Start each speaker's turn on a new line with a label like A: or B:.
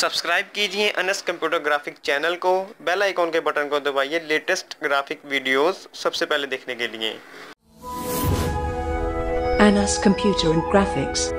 A: subscribe कीजिए Anas computer graphic channel को bell icon के बटन को दबाइए लेटेस्ट ग्राफिक वीडियोस सबसे पहले देखने के लिए
B: अनस कंप्यूटर एंड ग्राफिक्स